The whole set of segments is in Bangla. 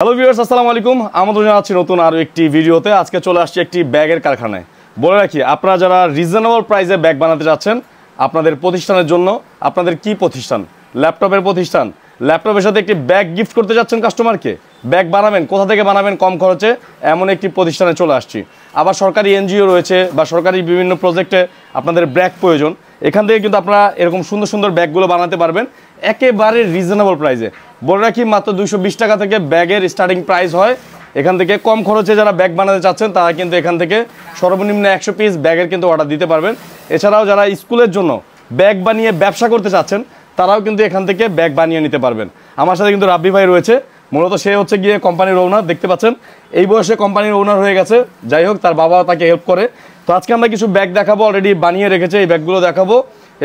হ্যালো ভিউয়ার্স আসসালামু আলাইকুম আমাদের আছি নতুন আরও একটি ভিডিওতে আজকে চলে আসছি একটি ব্যাগের কারখানায় বলে রাখি আপনারা যারা রিজনেবল প্রাইসে ব্যাগ বানাতে চাচ্ছেন আপনাদের প্রতিষ্ঠানের জন্য আপনাদের কি প্রতিষ্ঠান ল্যাপটপের প্রতিষ্ঠান ল্যাপটপের সাথে একটি ব্যাগ গিফট করতে যাচ্ছেন কাস্টমারকে ব্যাগ বানাবেন কোথা থেকে বানাবেন কম খরচে এমন একটি প্রতিষ্ঠানে চলে আসছি আবার সরকারি এনজিও রয়েছে বা সরকারি বিভিন্ন প্রজেক্টে আপনাদের ব্যাগ প্রয়োজন এখান থেকে কিন্তু আপনারা এরকম সুন্দর সুন্দর ব্যাগগুলো বানাতে পারবেন একেবারে রিজনেবল প্রাইসে বলে রাখি মাত্র দুশো টাকা থেকে ব্যাগের স্টার্টিং প্রাইস হয় এখান থেকে কম খরচে যারা ব্যাগ বানাতে চাচ্ছেন তারা কিন্তু এখান থেকে সর্বনিম্ন একশো পিস ব্যাগের কিন্তু অর্ডার দিতে পারবেন এছাড়াও যারা স্কুলের জন্য ব্যাগ বানিয়ে ব্যবসা করতে চাচ্ছেন তারাও কিন্তু এখান থেকে ব্যাগ বানিয়ে নিতে পারবেন আমার সাথে কিন্তু রাব্বি ভাই রয়েছে মূলত সে হচ্ছে গিয়ে কোম্পানির ওনার দেখতে পাচ্ছেন এই বয়সে কোম্পানির ওনার হয়ে গেছে যাই হোক তার বাবা তাকে হেল্প করে তো আজকে আমরা কিছু ব্যাগ দেখাবো অলরেডি বানিয়ে রেখেছে এই ব্যাগগুলো দেখাবো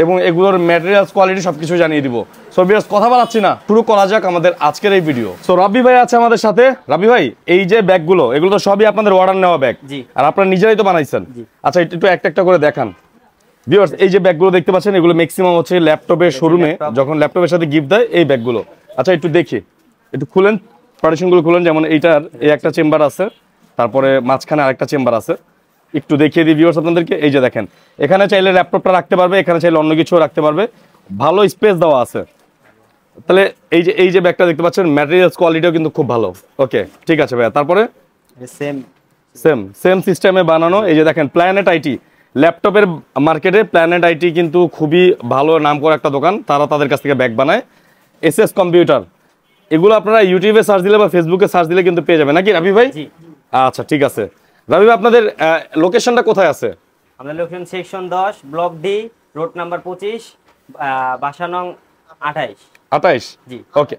এবং এগুলোর ম্যাটেরিয়ালস কোয়ালিটি সব কিছু জানিয়ে দিব সো বিয়াস কথা বলাচ্ছি না শুরু করা যাক আমাদের আজকের এই ভিডিও সো রাব্বি ভাই আছে আমাদের সাথে রাবি ভাই এই যে ব্যাগগুলো এগুলো তো সবই আপনাদের অর্ডার নেওয়া ব্যাগ আর আপনারা নিজেরাই তো বানাইছেন আচ্ছা একটু একটা একটা করে দেখান ভিউয়ার্স এই যে ব্যাগগুলো দেখতে পাচ্ছেন এগুলো ম্যাক্সিমাম হচ্ছে ল্যাপটপের শোরুমে যখন ল্যাপটপের সাথে গিফট দেয় এই ব্যাগগুলো আচ্ছা একটু দেখি একটু খুলেন পার্টিশনগুলো খুলেন যেমন এইটার এই একটা চেম্বার আছে তারপরে মাঝখানে আরেকটা চেম্বার আছে একটু দেখিয়ে দিই ভিউয়ার্স আপনাদেরকে এই যে দেখেন এখানে চাইলে ল্যাপটপটা রাখতে পারবে এখানে চাইলে অন্য কিছুও রাখতে পারবে ভালো স্পেস দেওয়া আছে তাহলে এই যে এই যে ব্যাগটা দেখতে পাচ্ছেন ম্যাটেরিয়ালস কোয়ালিটিও কিন্তু খুব ভালো ওকে ঠিক আছে ভাইয়া তারপরে সেম সেম সেম সিস্টেমে বানানো এই যে দেখেন প্ল্যানেট আইটি ল্যাপটপের মার্কেটে প্ল্যানেট আইটি কিন্তু খুবই ভালো নাম করা একটা দোকান তারা তাদের কাছ থেকে ব্যাগ বানায় এস এস কম্পিউটার এগুলো আপনারা ইউটিউবে সার্চ দিলে বা ফেসবুকে সার্চ দিলে কিন্তু পেয়ে যাবেন নাকি রাবি ভাই আচ্ছা ঠিক আছে রাবি ভাই আপনাদের লোকেশনটা কোথায় আছে আমাদের লোকেশন সেকশন দশ ব্লক ডি রোড নাম্বার পঁচিশ বাসা নং আঠাইশ আঠাইশ জি ওকে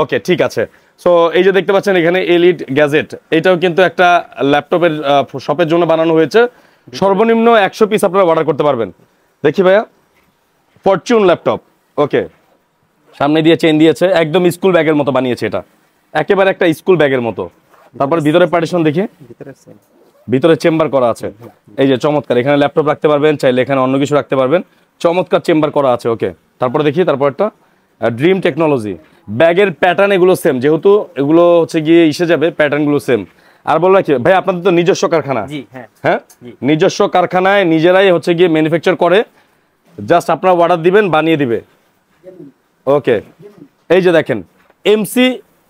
ওকে ঠিক আছে সো এই যে দেখতে পাচ্ছেন এখানে এলিড গ্যাজেট এটাও কিন্তু একটা ল্যাপটপের শপের জন্য বানানো হয়েছে সর্বনিম্ন একশো পিস আপনারা অর্ডার করতে পারবেন দেখি ভাইয়া ফরচুন ল্যাপটপ ওকে সামনে দিয়ে চেন দিয়েছে একদম স্কুল ব্যাগের মতো বানিয়েছে এটা একেবারে একটা স্কুল ব্যাগের মতো তারপর ভিতরে পার্টিশন দেখি ভিতরে চেম্বার করা আছে এই যে চমৎকার এখানে ল্যাপটপ রাখতে পারবেন চাইলে এখানে অন্য কিছু রাখতে পারবেন চমৎকার চেম্বার করা আছে ওকে তারপরে দেখি তারপর একটা ড্রিম টেকনোলজি ব্যাগের প্যাটার্ন এগুলো সেম যেহেতু এগুলো হচ্ছে গিয়ে ইসে যাবে প্যাটার্নগুলো সেম আর বললাম কি ভাই আপনাদের তো নিজস্ব কারখানা হ্যাঁ, হ্যাঁ? নিজস্ব কারখানায় নিজেরাই হচ্ছে গিয়ে ম্যানুফ্যাকচার করে জাস্ট আপনারা অর্ডার দিবেন বানিয়ে দিবে ওকে এই যে দেখেন এমসি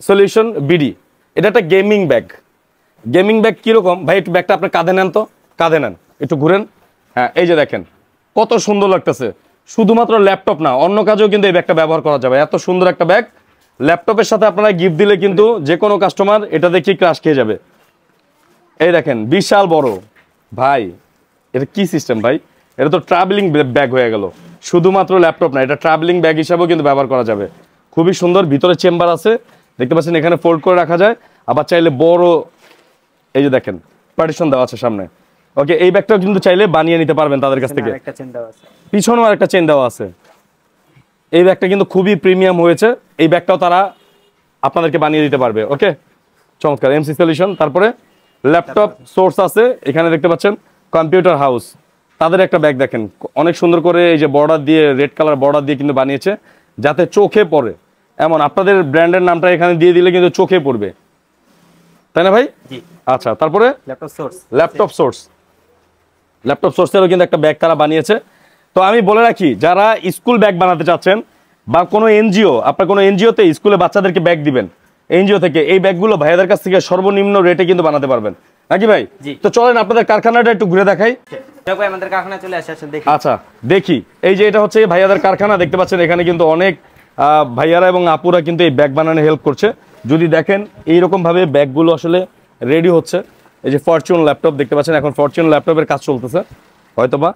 সলিউশন বিডি এটা একটা গেমিং ব্যাগ গেমিং ব্যাগ কীরকম ভাই একটু ব্যাগটা আপনার কাঁধে নেন তো কাঁধে নেন একটু ঘুরেন হ্যাঁ এই যে দেখেন কত সুন্দর লাগতেছে শুধুমাত্র ল্যাপটপ না অন্য কাজেও কিন্তু এই ব্যাগটা ব্যবহার করা যাবে এত সুন্দর একটা ব্যাগ ল্যাপটপের সাথে আপনারা গিফট দিলে কিন্তু যে কোনো কাস্টমার এটা দেখি ক্রাশ খেয়ে যাবে এই দেখেন বিশাল বড় ভাই এটা কি সিস্টেম ভাই এটা তো ট্রাভেলিং ব্যাগ হয়ে গেল শুধুমাত্র ল্যাপটপ না এটা ট্রাভেলিং ব্যাগ হিসাবেও কিন্তু ব্যবহার করা যাবে খুবই সুন্দর ভিতরে চেম্বার আছে দেখতে পাচ্ছেন এখানে ফোল্ড করে রাখা যায় আবার চাইলে বড় এই যে দেখেন পার্টিশন দেওয়া আছে সামনে ওকে এই ব্যাগটাও কিন্তু চাইলে বানিয়ে নিতে পারবেন তাদের কাছ থেকে পিছনেও একটা চেন দেওয়া আছে এই ব্যাগটা কিন্তু খুবই প্রিমিয়াম হয়েছে এই ব্যাগটাও তারা আপনাদেরকে বানিয়ে দিতে পারবে ওকে চমৎকার এমসি সলিউশন তারপরে ল্যাপটপ সোর্স আছে এখানে দেখতে পাচ্ছেন কম্পিউটার হাউস তাদের একটা ব্যাগ দেখেন অনেক সুন্দর করে এই যে বর্ডার দিয়ে রেড কালার বর্ডার দিয়ে কিন্তু বানিয়েছে যাতে চোখে পড়ে এমন আপনাদের ব্র্যান্ডের নামটা এখানে দিয়ে দিলে কিন্তু চোখে পড়বে তাই না ভাই আচ্ছা তারপরে ল্যাপটপ সোর্স ল্যাপটপ সোর্সেরও কিন্তু একটা ব্যাগ তারা বানিয়েছে তো আমি বলে রাখি যারা স্কুল ব্যাগ বানাতে চাচ্ছেন বা কোনো এনজিও আপনার কোনো এনজিওতে স্কুলে বাচ্চাদেরকে ব্যাগ দিবেন এনজিও থেকে এই ব্যাগগুলো ভাইয়াদের কাছ থেকে সর্বনিম্ন রেটে কিন্তু বানাতে পারবেন নাকি ভাই তো চলেন আপনাদের কারখানাটা একটু ঘুরে দেখাই আমাদের কারখানা চলে আচ্ছা দেখি এই যে এটা হচ্ছে ভাইয়াদের কারখানা দেখতে পাচ্ছেন এখানে কিন্তু অনেক ভাইয়ারা এবং আপুরা কিন্তু এই ব্যাগ বানানো হেল্প করছে যদি দেখেন এইরকমভাবে ব্যাগগুলো আসলে রেডি হচ্ছে এই যে ফরচুন ল্যাপটপ দেখতে পাচ্ছেন এখন ফরচুন ল্যাপটপের কাজ চলতেছে হয়তোবা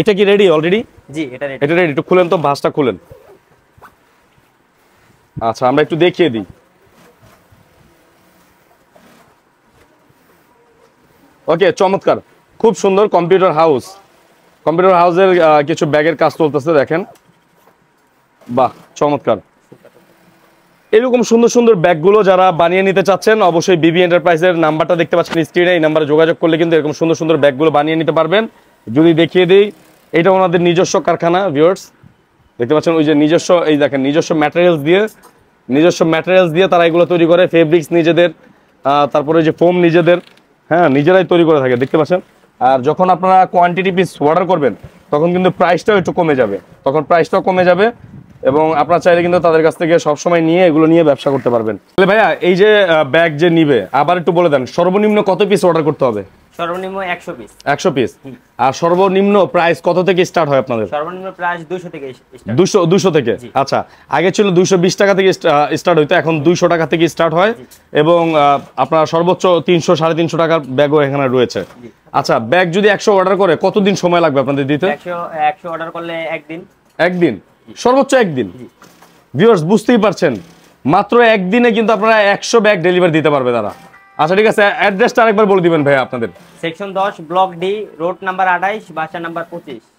এটা কি রেডি অলরেডি জি এটা রেডি এটা রেডি একটু খুলেন তো ভাঁজটা খুলেন আচ্ছা আমরা একটু দেখিয়ে দিই ওকে চমৎকার খুব সুন্দর কম্পিউটার হাউস কম্পিউটার হাউসের কিছু ব্যাগের কাজ চলতেছে দেখেন বাহ চমৎকার এরকম সুন্দর সুন্দর ব্যাগগুলো যারা বানিয়ে নিতে চাচ্ছেন অবশ্যই বিবি এন্টারপ্রাইজের নাম্বারটা দেখতে পাচ্ছেন স্ক্রিনে এই নাম্বারে যোগাযোগ করলে কিন্তু এরকম সুন্দর সুন্দর ব্যাগগুলো বানিয়ে নিতে পারবেন যদি দেখিয়ে দিই এটা ওনাদের নিজস্ব কারখানা ভিওর্স দেখতে পাচ্ছেন ওই যে নিজস্ব এই দেখেন নিজস্ব ম্যাটেরিয়ালস দিয়ে নিজস্ব ম্যাটেরিয়ালস দিয়ে তারা এগুলো তৈরি করে ফেব্রিক্স নিজেদের তারপরে যে ফোম নিজেদের হ্যাঁ নিজেরাই তৈরি করে থাকে দেখতে পাচ্ছেন আর যখন আপনারা কোয়ান্টিটি পিস অর্ডার করবেন তখন কিন্তু প্রাইসটাও একটু কমে যাবে তখন প্রাইসটাও কমে যাবে এবং আপনার চাইলে কিন্তু তাদের কাছ থেকে সবসময় নিয়ে এগুলো নিয়ে ব্যবসা করতে পারবেন তাহলে ভাইয়া এই যে ব্যাগ যে নিবে আবার একটু বলে দেন সর্বনিম্ন কত পিস অর্ডার করতে হবে সর্বনিম্ন 100 পিস 100 পিস আর সর্বনিম্ন প্রাইস কত থেকে স্টার্ট হয় আপনাদের সর্বনিম্ন প্রাইস থেকে আচ্ছা আগে ছিল 220 টাকা থেকে স্টার্ট হইতো এখন 200 টাকা থেকে স্টার্ট হয় এবং আপনার সর্বোচ্চ তিনশো সাড়ে তিনশো টাকার ব্যাগও এখানে রয়েছে আচ্ছা ব্যাগ যদি একশো অর্ডার করে কতদিন সময় লাগবে আপনাদের দিতে একশো অর্ডার করলে একদিন একদিন সর্বোচ্চ একদিন ভিউয়ার্স বুঝতেই পারছেন মাত্র একদিনে কিন্তু আপনারা একশো ব্যাগ ডেলিভারি দিতে পারবে তারা আচ্ছা ঠিক আছে অ্যাড্রেসটা আরেকবার বলে দিবেন ভাই আপনাদের সেকশন দশ ব্লক ডি রোড নাম্বার আঠাইশ বাসা নাম্বার পঁচিশ